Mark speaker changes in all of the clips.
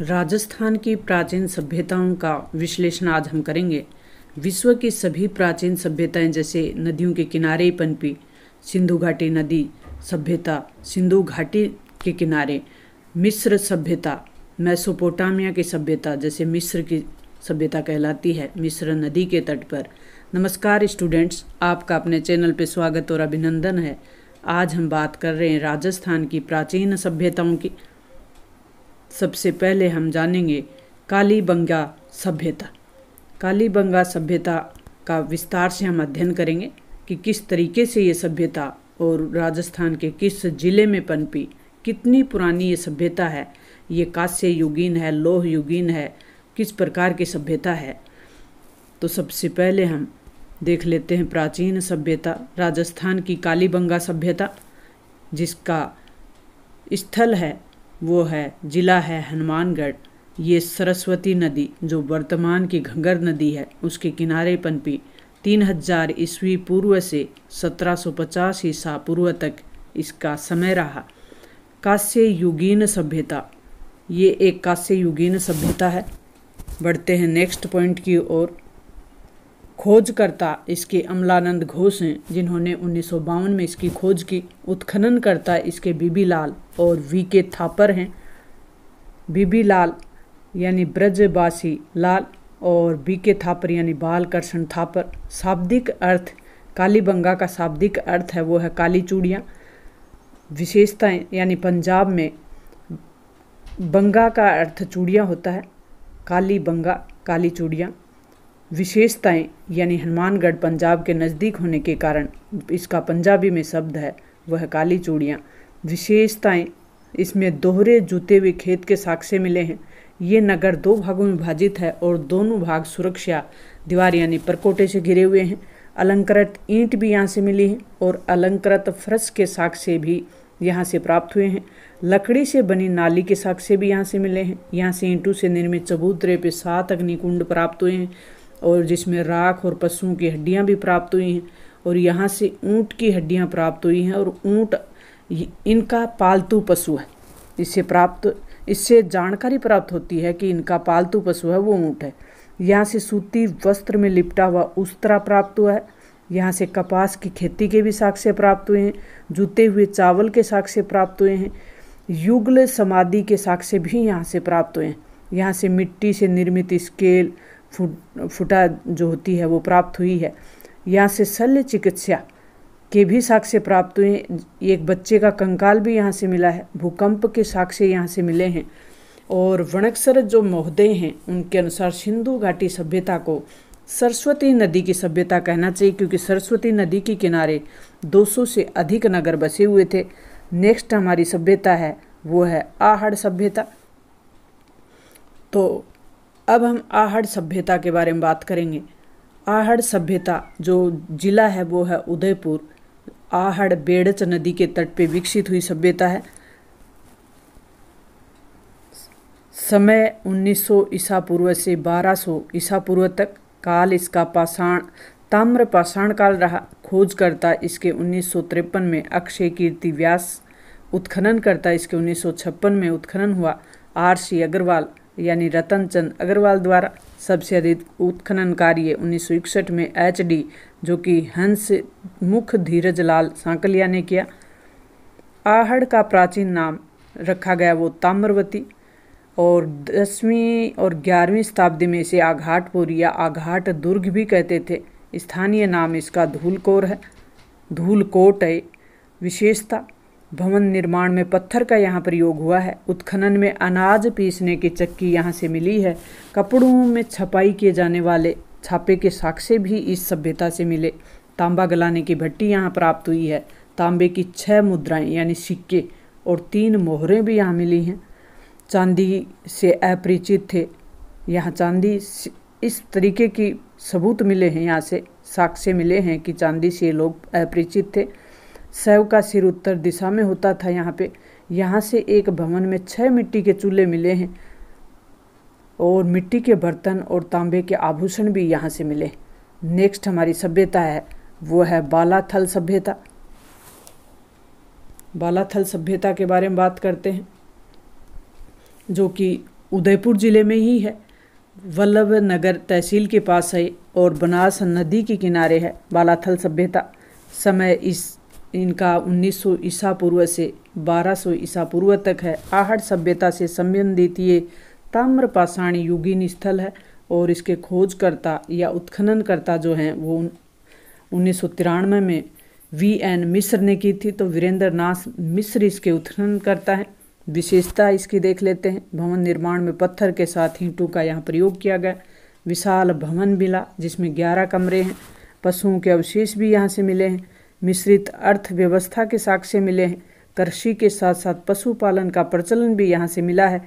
Speaker 1: राजस्थान की प्राचीन सभ्यताओं का विश्लेषण आज हम करेंगे विश्व की सभी प्राचीन सभ्यताएं जैसे नदियों के किनारे पनपी सिंधु घाटी नदी सभ्यता सिंधु घाटी के किनारे मिस्र सभ्यता मैसोपोटामिया की सभ्यता जैसे मिस्र की सभ्यता कहलाती है मिस्र नदी के तट पर नमस्कार स्टूडेंट्स आपका अपने चैनल पर स्वागत और अभिनंदन है आज हम बात कर रहे हैं राजस्थान की प्राचीन सभ्यताओं की सबसे पहले हम जानेंगे कालीबंगा सभ्यता कालीबंगा सभ्यता का विस्तार से हम अध्ययन करेंगे कि किस तरीके से ये सभ्यता और राजस्थान के किस ज़िले में पनपी कितनी पुरानी ये सभ्यता है ये कांस्य युगीन है लोह युगीन है किस प्रकार की सभ्यता है तो सबसे पहले हम देख लेते हैं प्राचीन सभ्यता राजस्थान की कालीबंगा सभ्यता जिसका स्थल है वो है जिला है हनुमानगढ़ ये सरस्वती नदी जो वर्तमान की घंगर नदी है उसके किनारे पनपी 3000 ईस्वी पूर्व से 1750 ईसा पूर्व तक इसका समय रहा कांस्य युगीन सभ्यता ये एक कांस्य युगीन सभ्यता है बढ़ते हैं नेक्स्ट पॉइंट की ओर खोजकर्ता इसके अमलानंद घोष हैं जिन्होंने उन्नीस में इसकी खोज की उत्खनन करता इसके बीबी लाल और वी के थापर हैं बीबी लाल यानी ब्रजवासी लाल और बी के थापर यानी बाल कृष्ण थापर शाब्दिक अर्थ कालीबंगा का शाब्दिक अर्थ है वो है काली चूड़ियाँ विशेषताएँ यानी पंजाब में बंगा का अर्थ चूड़ियाँ होता है काली बंगा काली चूड़ियाँ विशेषताएं यानी हनुमानगढ़ पंजाब के नज़दीक होने के कारण इसका पंजाबी में शब्द है वह काली चूड़ियाँ विशेषताएं इसमें दोहरे जूते हुए खेत के साक्ष्य मिले हैं ये नगर दो भागों में विभाजित है और दोनों भाग सुरक्षा दीवार यानी परकोटे से घिरे हुए हैं अलंकृत ईंट भी यहाँ से मिली है और अलंकृत फर्श के साक्ष्य भी यहाँ से प्राप्त हुए हैं लकड़ी से बनी नाली के साक्ष्य भी यहाँ से मिले हैं यहाँ से ईंटों से निर्मित चबूतरे पे सात अग्निकुंड प्राप्त हुए हैं और जिसमें राख और पशुओं की हड्डियाँ भी प्राप्त हुई हैं और यहाँ से ऊँट की हड्डियाँ प्राप्त हुई हैं और ऊँट इनका पालतू पशु है इससे प्राप्त इससे जानकारी प्राप्त होती है कि इनका पालतू पशु है वो ऊँट है यहाँ से सूती वस्त्र में लिपटा हुआ उस्तरा प्राप्त हुआ है यहाँ से कपास की खेती के भी साक्ष्य प्राप्त हुए हैं जूते हुए चावल के साक्ष्य प्राप्त हुए हैं युगल समाधि के साक्ष्य भी यहाँ से प्राप्त हुए हैं यहाँ से मिट्टी से निर्मित स्केल फुट फुटा जो होती है वो प्राप्त हुई है यहाँ से शल्य चिकित्सा के भी साक्ष्य प्राप्त हुए एक बच्चे का कंकाल भी यहाँ से मिला है भूकंप के साक्ष्य यहाँ से मिले हैं और वणक्सर जो महोदय हैं उनके अनुसार सिंधु घाटी सभ्यता को सरस्वती नदी की सभ्यता कहना चाहिए क्योंकि सरस्वती नदी के किनारे 200 से अधिक नगर बसे हुए थे नेक्स्ट हमारी सभ्यता है वो है आहड़ सभ्यता तो अब हम आहड़ सभ्यता के बारे में बात करेंगे आहड़ सभ्यता जो जिला है वो है उदयपुर आहड़ बेड़च नदी के तट पे विकसित हुई सभ्यता है समय 1900 ईसा पूर्व से 1200 ईसा पूर्व तक काल इसका पाषाण ताम्र पाषाण काल रहा खोजकर्ता इसके उन्नीस में अक्षय कीर्ति व्यास उत्खनन करता इसके उन्नीस में उत्खनन हुआ आर सी अग्रवाल यानी रतन चंद अग्रवाल द्वारा सबसे अधिक उत्खनन कार्य उन्नीस में एच डी जो कि हंस मुख धीरज लाल सांकलिया ने किया आहड़ का प्राचीन नाम रखा गया वो ताम्रवती और दसवीं और ग्यारहवीं शताब्दी में इसे आघाटपुर या आघाट दुर्ग भी कहते थे स्थानीय नाम इसका धूलकोर है धूलकोट है विशेषता भवन निर्माण में पत्थर का यहाँ प्रयोग हुआ है उत्खनन में अनाज पीसने की चक्की यहाँ से मिली है कपड़ों में छपाई किए जाने वाले छापे के साक्ष्य भी इस सभ्यता से मिले तांबा गलाने की भट्टी यहाँ प्राप्त हुई है तांबे की छः मुद्राएं यानी सिक्के और तीन मोहरें भी यहाँ मिली हैं चांदी से अपरिचित थे यहाँ चांदी इस तरीके की सबूत मिले हैं यहाँ से साक्ष्य मिले हैं कि चांदी से लोग अपरिचित थे शैव का सिर उत्तर दिशा में होता था यहाँ पे यहाँ से एक भवन में छः मिट्टी के चूल्हे मिले हैं और मिट्टी के बर्तन और तांबे के आभूषण भी यहाँ से मिले नेक्स्ट हमारी सभ्यता है वो है बालाथल सभ्यता बालाथल सभ्यता के बारे में बात करते हैं जो कि उदयपुर ज़िले में ही है वल्लभ नगर तहसील के पास है और बनास नदी के किनारे है बालाथल सभ्यता समय इस इनका 1900 ईसा पूर्व से 1200 ईसा पूर्व तक है आहट सभ्यता से संबंधित ये ताम्रपाषाण युगीन स्थल है और इसके खोजकर्ता या उत्खननकर्ता जो हैं वो उन्नीस में वी एन मिश्र ने की थी तो वीरेंद्र नाथ मिश्र इसके उत्खनन करता है विशेषता इसकी देख लेते हैं भवन निर्माण में पत्थर के साथ ईंटों का यहाँ प्रयोग किया गया विशाल भवन मिला जिसमें ग्यारह कमरे हैं पशुओं के अवशेष भी यहाँ से मिले हैं मिश्रित अर्थव्यवस्था के साक्ष्य मिले हैं कृषि के साथ साथ पशुपालन का प्रचलन भी यहाँ से मिला है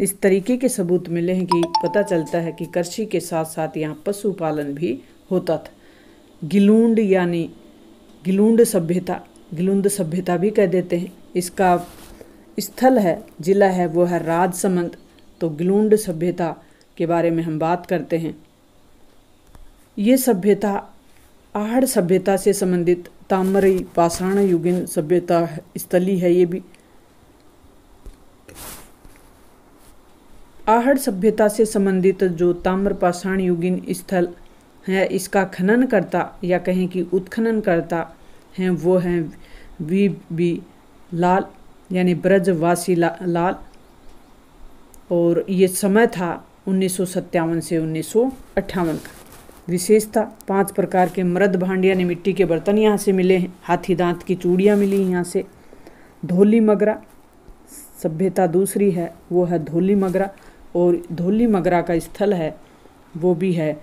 Speaker 1: इस तरीके के सबूत मिले हैं कि पता चलता है कि कृषि के साथ साथ यहाँ पशुपालन भी होता था गिलूंड यानी गिलूंड सभ्यता गिलूंड सभ्यता भी कह देते हैं इसका स्थल है जिला है वो है राजसमंद तो गिलूंड सभ्यता के बारे में हम बात करते हैं ये सभ्यता आहड़ सभ्यता से संबंधित ताम्रई पाषाण युगिन सभ्यता स्थली है ये भी आहड़ सभ्यता से संबंधित जो ताम्र पाषाण युगिन स्थल है इसका खनन करता या कहें कि उत्खनन करता है वो है वी बी लाल यानी ब्रजवासी ला, लाल और ये समय था उन्नीस से उन्नीस का विशेषता पांच प्रकार के मृद भांड यानी मिट्टी के बर्तन यहाँ से मिले हैं हाथी दांत की चूड़ियाँ मिली यहाँ से धोली मगरा सभ्यता दूसरी है वो है धोली मगरा और धोली मगरा का स्थल है वो भी है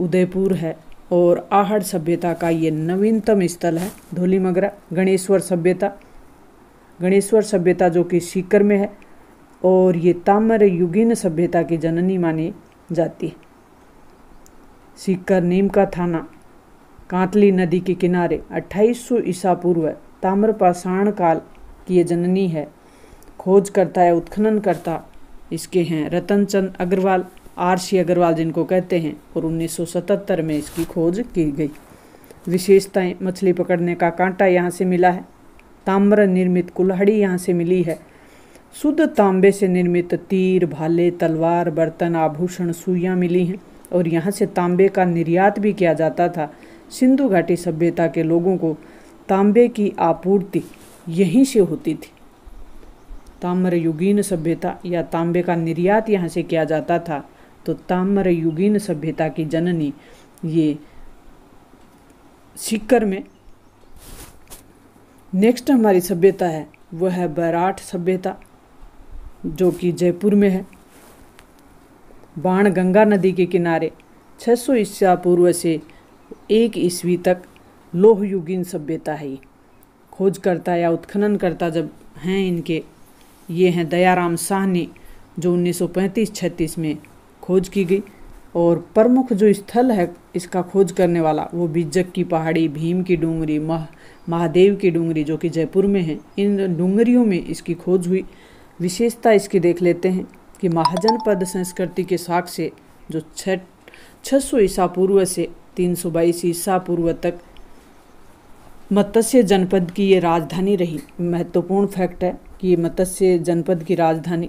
Speaker 1: उदयपुर है और आहड़ सभ्यता का ये नवीनतम स्थल है धोली मगरा गणेश्वर सभ्यता गणेश्वर सभ्यता जो कि सीकर में है और ये ताम्र युगीन सभ्यता की जननी मानी जाती है सीकर नीम का थाना कांतली नदी के किनारे 2800 ईसा पूर्व ताम्रपाषाण काल की जननी है खोज करता है उत्खनन करता इसके हैं रतन चंद अग्रवाल आर सी अग्रवाल जिनको कहते हैं और 1977 में इसकी खोज की गई विशेषताएं मछली पकड़ने का कांटा यहाँ से मिला है ताम्र निर्मित कुल्हाड़ी यहाँ से मिली है शुद्ध तांबे से निर्मित तीर भाले तलवार बर्तन आभूषण सुइयाँ मिली हैं और यहाँ से तांबे का निर्यात भी किया जाता था सिंधु घाटी सभ्यता के लोगों को तांबे की आपूर्ति यहीं से होती थी ताम्रयुगीन सभ्यता या तांबे का निर्यात यहाँ से किया जाता था तो ताम्रयुगीन सभ्यता की जननी ये सिक्कर में नेक्स्ट हमारी सभ्यता है वह है बराठ सभ्यता जो कि जयपुर में है बाण गंगा नदी के किनारे 600 सौ ईस्या पूर्व से एक ईस्वी तक लोह युगीन सभ्यता है खोजकर्ता या उत्खननकर्ता जब हैं इनके ये हैं दयाराम साहनी जो 1935-36 में खोज की गई और प्रमुख जो स्थल है इसका खोज करने वाला वो बिजक की पहाड़ी भीम की डूंगरी मह महादेव की डूंगरी जो कि जयपुर में है इन डूंगरियों में इसकी खोज हुई विशेषता इसकी देख लेते हैं कि महाजनपद संस्कृति के साख से जो छठ छः सौ ईसा पूर्व से तीन सौ बाईस ईसा पूर्व तक मत्स्य जनपद की ये राजधानी रही महत्वपूर्ण फैक्ट है कि ये मत्स्य जनपद की राजधानी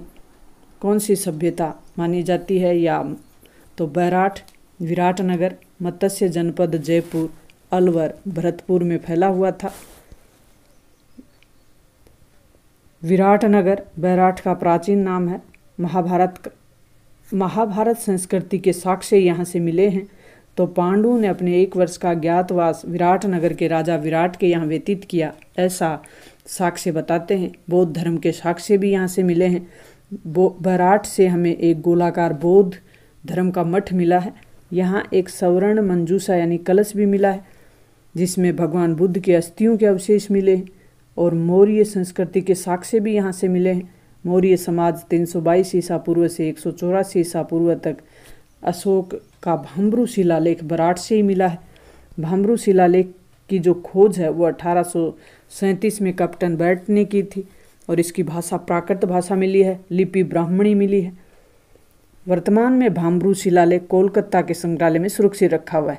Speaker 1: कौन सी सभ्यता मानी जाती है या तो बैराठ विराटनगर मत्स्य जनपद जयपुर अलवर भरतपुर में फैला हुआ था विराटनगर बैराठ का प्राचीन नाम है महाभारत महाभारत संस्कृति के साक्ष्य यहाँ से मिले हैं तो पांडु ने अपने एक वर्ष का ज्ञातवास विराट नगर के राजा विराट के यहाँ व्यतीत किया ऐसा साक्ष्य बताते हैं बौद्ध धर्म के साक्ष्य भी यहाँ से मिले हैं बराट से हमें एक गोलाकार बौद्ध धर्म का मठ मिला है यहाँ एक सवर्ण मंजूसा यानी कलश भी मिला है जिसमें भगवान बुद्ध के अस्थियों के अवशेष मिले हैं और मौर्य संस्कृति के साक्ष्य भी यहाँ से मिले हैं मौर्य समाज तीन सौ बाईस ईसा पूर्व से एक सौ चौरासी ईसा पूर्व तक अशोक का भामरू शिलालेख बराट से ही मिला है भामरू शिलालेख की जो खोज है वो अठारह में कैप्टन बैट ने की थी और इसकी भाषा प्राकृत भाषा मिली है लिपि ब्राह्मणी मिली है वर्तमान में भाम्बरू शिलालेख कोलकाता के संग्रहालय में सुरक्षित रखा हुआ है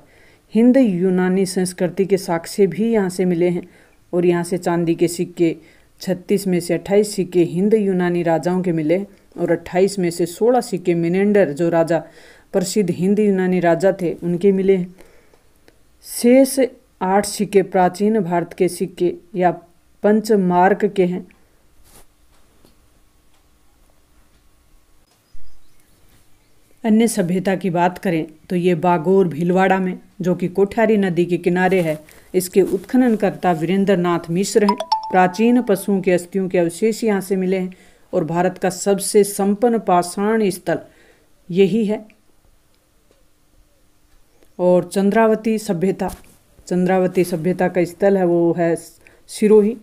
Speaker 1: हिंद यूनानी संस्कृति के साक्ष्य भी यहाँ से मिले हैं और यहाँ से चांदी के सिक्के छत्तीस में से अट्ठाईस सिक्के हिंद यूनानी राजाओं के मिले और अट्ठाईस में से सोलह सिक्के मिनेंडर जो राजा प्रसिद्ध हिंद यूनानी राजा थे उनके मिले शेष आठ सिक्के प्राचीन भारत के सिक्के या पंचमार्क के हैं अन्य सभ्यता की बात करें तो ये बागोर भीलवाड़ा में जो कि कोठारी नदी के किनारे है इसके उत्खननकर्ता वीरेंद्र नाथ मिश्र हैं प्राचीन पशुओं की अस्थियों के अवशेष यहाँ से मिले हैं और भारत का सबसे संपन्न पाषाण स्थल यही है और चंद्रावती सभ्यता चंद्रावती सभ्यता का स्थल है वो है सिरोही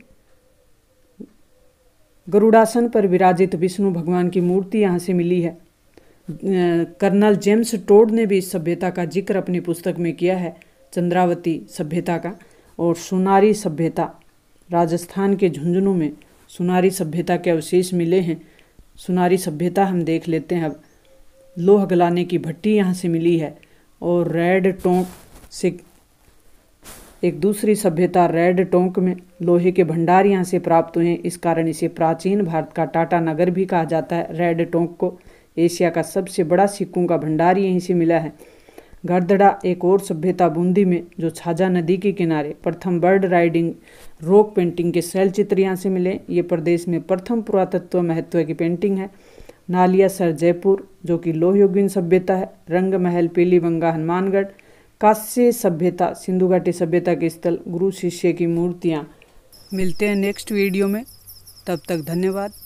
Speaker 1: गरुड़ासन पर विराजित विष्णु भगवान की मूर्ति यहाँ से मिली है कर्नल जेम्स टोड ने भी इस सभ्यता का जिक्र अपनी पुस्तक में किया है चंद्रावती सभ्यता का और सोनारी सभ्यता राजस्थान के झुंझुनू में सुनारी सभ्यता के अवशेष मिले हैं सुनारी सभ्यता हम देख लेते हैं अब लोह गलाने की भट्टी यहाँ से मिली है और रेड टोंक से एक दूसरी सभ्यता रेड टोंक में लोहे के भंडार यहाँ से प्राप्त हुए हैं इस कारण इसे प्राचीन भारत का टाटा नगर भी कहा जाता है रेड टोंक को एशिया का सबसे बड़ा सिक्कों का भंडार यहीं से मिला है गरदड़ा एक और सभ्यता बूंदी में जो छाजा नदी के किनारे प्रथम बर्ड राइडिंग रॉक पेंटिंग के सेल चित्र यहाँ से मिले ये प्रदेश में प्रथम पुरातत्व महत्व की पेंटिंग है नालिया सर जयपुर जो कि लोहयोगिन सभ्यता है रंग महल पीली बंगा हनुमानगढ़ काश्य सभ्यता सिंधु घाटी सभ्यता के स्थल गुरु शिष्य की मूर्तियाँ मिलते हैं नेक्स्ट वीडियो में तब तक धन्यवाद